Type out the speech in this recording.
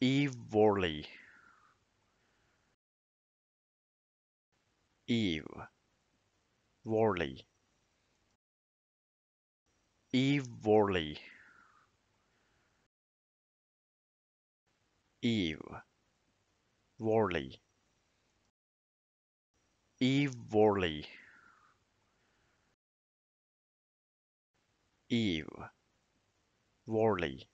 Worley. Eve. Worley. Eve Worley. Eve. Worley. Eve Worley. Eve. Worley.